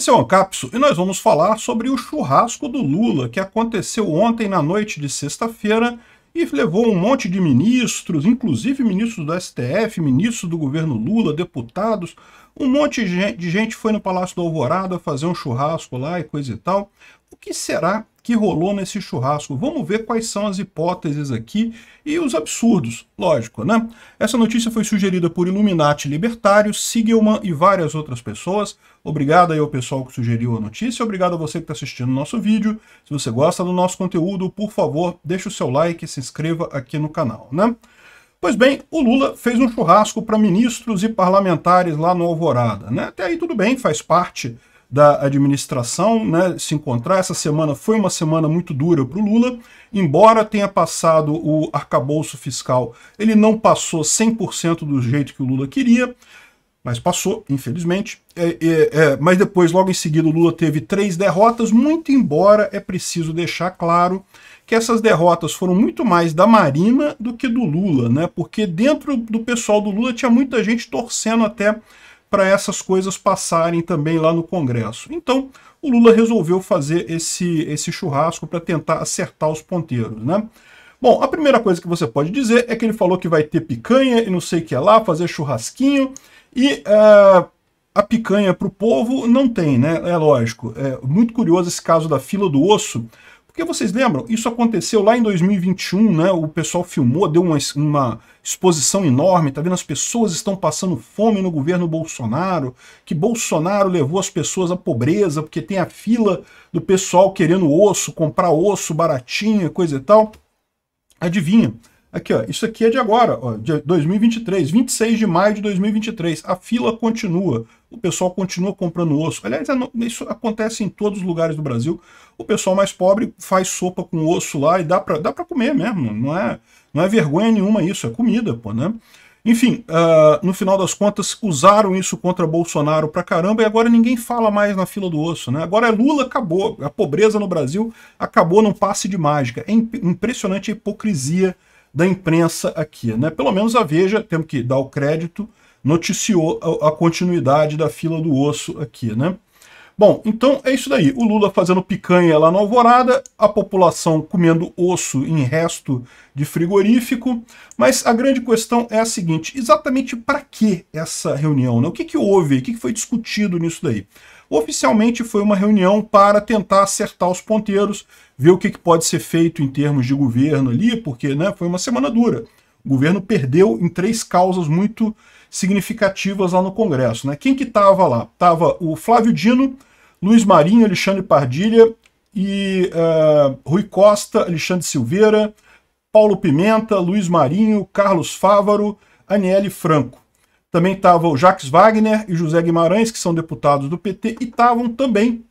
Esse é o Ancapso e nós vamos falar sobre o churrasco do Lula, que aconteceu ontem na noite de sexta-feira e levou um monte de ministros, inclusive ministros do STF, ministros do governo Lula, deputados, um monte de gente foi no Palácio do Alvorada fazer um churrasco lá e coisa e tal. O que será que rolou nesse churrasco. Vamos ver quais são as hipóteses aqui e os absurdos, lógico, né? Essa notícia foi sugerida por Illuminati Libertário, Sigelman e várias outras pessoas. Obrigado aí ao pessoal que sugeriu a notícia, obrigado a você que está assistindo o nosso vídeo. Se você gosta do nosso conteúdo, por favor, deixe o seu like e se inscreva aqui no canal, né? Pois bem, o Lula fez um churrasco para ministros e parlamentares lá no Alvorada, né? Até aí tudo bem, faz parte da administração né, se encontrar. Essa semana foi uma semana muito dura para o Lula. Embora tenha passado o arcabouço fiscal, ele não passou 100% do jeito que o Lula queria, mas passou, infelizmente. É, é, é, mas depois, logo em seguida, o Lula teve três derrotas, muito embora é preciso deixar claro que essas derrotas foram muito mais da Marina do que do Lula, né? Porque dentro do pessoal do Lula tinha muita gente torcendo até para essas coisas passarem também lá no Congresso. Então, o Lula resolveu fazer esse, esse churrasco para tentar acertar os ponteiros, né? Bom, a primeira coisa que você pode dizer é que ele falou que vai ter picanha e não sei o que é lá, fazer churrasquinho e uh, a picanha para o povo não tem, né? É lógico. É muito curioso esse caso da fila do osso, porque vocês lembram, isso aconteceu lá em 2021, né? O pessoal filmou, deu uma, uma exposição enorme, tá vendo? As pessoas estão passando fome no governo Bolsonaro, que Bolsonaro levou as pessoas à pobreza, porque tem a fila do pessoal querendo osso, comprar osso baratinho, coisa e tal. Adivinha, Aqui, ó, isso aqui é de agora, ó, de 2023, 26 de maio de 2023. A fila continua, o pessoal continua comprando osso. Aliás, é isso acontece em todos os lugares do Brasil. O pessoal mais pobre faz sopa com osso lá e dá para dá pra comer mesmo. Não é, não é vergonha nenhuma isso, é comida, pô, né? Enfim, uh, no final das contas, usaram isso contra Bolsonaro pra caramba e agora ninguém fala mais na fila do osso, né? Agora é Lula, acabou. A pobreza no Brasil acabou num passe de mágica. É imp impressionante a hipocrisia da imprensa aqui. Né? Pelo menos a Veja, temos que dar o crédito, noticiou a, a continuidade da fila do osso aqui. Né? Bom, então é isso daí. O Lula fazendo picanha lá na Alvorada, a população comendo osso em resto de frigorífico. Mas a grande questão é a seguinte, exatamente para que essa reunião? Né? O que, que houve? O que, que foi discutido nisso daí? Oficialmente foi uma reunião para tentar acertar os ponteiros, ver o que, que pode ser feito em termos de governo ali, porque né, foi uma semana dura. O governo perdeu em três causas muito significativas lá no Congresso. Né? Quem que estava lá? Tava o Flávio Dino, Luiz Marinho, Alexandre Pardilha e uh, Rui Costa, Alexandre Silveira, Paulo Pimenta, Luiz Marinho, Carlos Fávaro, Aniele Franco. Também estava o Jacques Wagner e José Guimarães, que são deputados do PT, e estavam também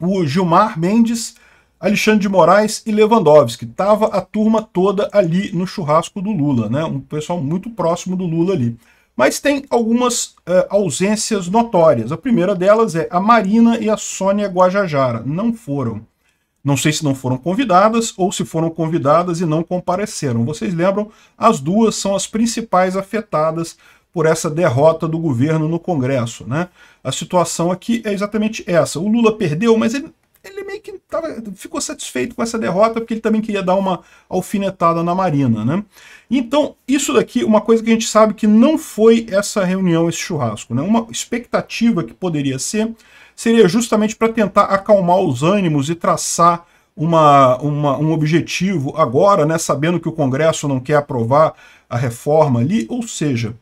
o Gilmar Mendes, Alexandre de Moraes e Lewandowski. estava a turma toda ali no churrasco do Lula, né? Um pessoal muito próximo do Lula ali. Mas tem algumas uh, ausências notórias. A primeira delas é a Marina e a Sônia Guajajara. Não foram. Não sei se não foram convidadas ou se foram convidadas e não compareceram. Vocês lembram? As duas são as principais afetadas por essa derrota do governo no Congresso. Né? A situação aqui é exatamente essa. O Lula perdeu, mas ele, ele meio que tava, ficou satisfeito com essa derrota, porque ele também queria dar uma alfinetada na Marina. Né? Então, isso daqui, uma coisa que a gente sabe que não foi essa reunião, esse churrasco. Né? Uma expectativa que poderia ser, seria justamente para tentar acalmar os ânimos e traçar uma, uma, um objetivo agora, né, sabendo que o Congresso não quer aprovar a reforma ali, ou seja,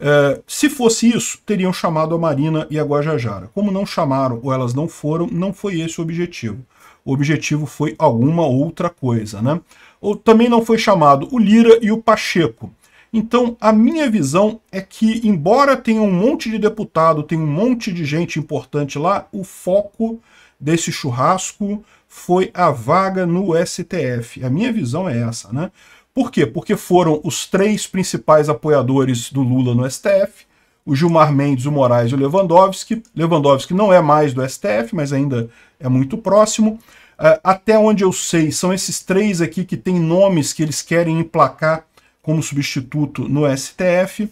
é, se fosse isso, teriam chamado a Marina e a Guajajara. Como não chamaram ou elas não foram, não foi esse o objetivo. O objetivo foi alguma outra coisa, né? Ou também não foi chamado o Lira e o Pacheco. Então, a minha visão é que, embora tenha um monte de deputado, tenha um monte de gente importante lá, o foco desse churrasco foi a vaga no STF. A minha visão é essa, né? Por quê? Porque foram os três principais apoiadores do Lula no STF, o Gilmar Mendes, o Moraes e o Lewandowski. Lewandowski não é mais do STF, mas ainda é muito próximo. Ah, até onde eu sei, são esses três aqui que têm nomes que eles querem emplacar como substituto no STF.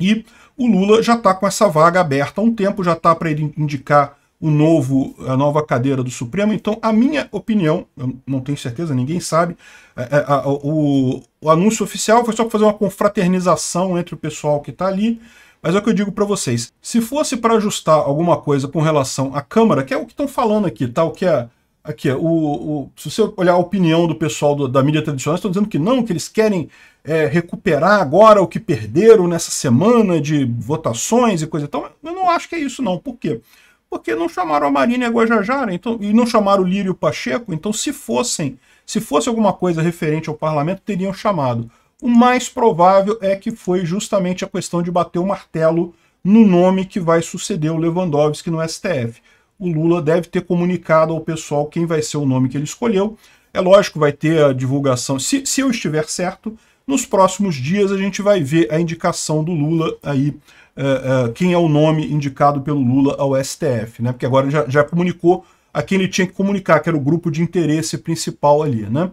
E o Lula já está com essa vaga aberta há um tempo, já está para ele indicar o novo, a nova cadeira do Supremo. Então, a minha opinião, não tenho certeza, ninguém sabe, é, é, a, o, o, anúncio oficial foi só para fazer uma confraternização entre o pessoal que está ali. Mas é o que eu digo para vocês, se fosse para ajustar alguma coisa com relação à Câmara, que é o que estão falando aqui, tá? o que é aqui, é, o, o, se você olhar a opinião do pessoal do, da mídia tradicional, estão dizendo que não, que eles querem é, recuperar agora o que perderam nessa semana de votações e coisa e tal. Eu não acho que é isso, não. Por quê? porque não chamaram a a Guajajara então, e não chamaram o Lírio Pacheco, então se fossem, se fosse alguma coisa referente ao parlamento, teriam chamado. O mais provável é que foi justamente a questão de bater o martelo no nome que vai suceder o Lewandowski no STF. O Lula deve ter comunicado ao pessoal quem vai ser o nome que ele escolheu. É lógico, vai ter a divulgação. Se, se eu estiver certo, nos próximos dias a gente vai ver a indicação do Lula aí, uh, uh, quem é o nome indicado pelo Lula ao STF, né? Porque agora já, já comunicou a quem ele tinha que comunicar, que era o grupo de interesse principal ali, né?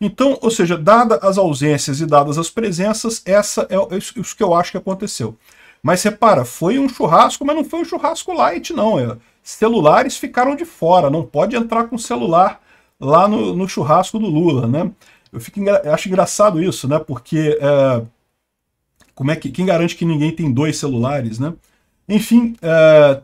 Então, ou seja, dadas as ausências e dadas as presenças, essa é, é isso que eu acho que aconteceu. Mas repara, foi um churrasco, mas não foi um churrasco light, não. É, celulares ficaram de fora, não pode entrar com celular lá no, no churrasco do Lula, né? Eu, fico, eu acho engraçado isso, né? Porque é, como é que, quem garante que ninguém tem dois celulares, né? Enfim, é,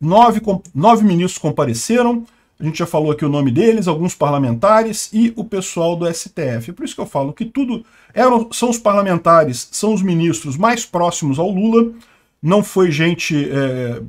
nove, nove ministros compareceram, a gente já falou aqui o nome deles, alguns parlamentares e o pessoal do STF. É por isso que eu falo que tudo eram, são os parlamentares, são os ministros mais próximos ao Lula, não foi gente é,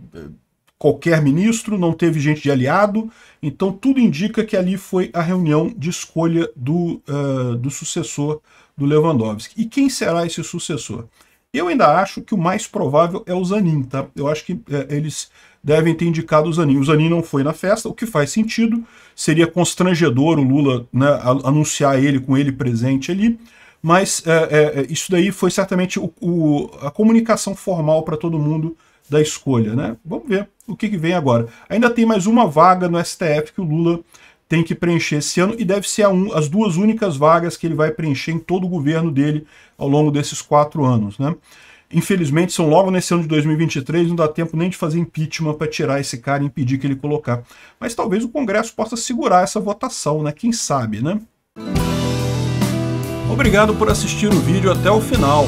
qualquer ministro, não teve gente de aliado, então tudo indica que ali foi a reunião de escolha do, uh, do sucessor do Lewandowski. E quem será esse sucessor? Eu ainda acho que o mais provável é o Zanin, tá? Eu acho que é, eles devem ter indicado o Zanin. O Zanin não foi na festa, o que faz sentido. Seria constrangedor o Lula né, anunciar ele com ele presente ali mas é, é, isso daí foi certamente o, o, a comunicação formal para todo mundo da escolha, né? Vamos ver o que, que vem agora. Ainda tem mais uma vaga no STF que o Lula tem que preencher esse ano e deve ser um, as duas únicas vagas que ele vai preencher em todo o governo dele ao longo desses quatro anos, né? Infelizmente, são logo nesse ano de 2023, não dá tempo nem de fazer impeachment para tirar esse cara e impedir que ele colocar. Mas talvez o Congresso possa segurar essa votação, né? Quem sabe, né? Obrigado por assistir o vídeo até o final.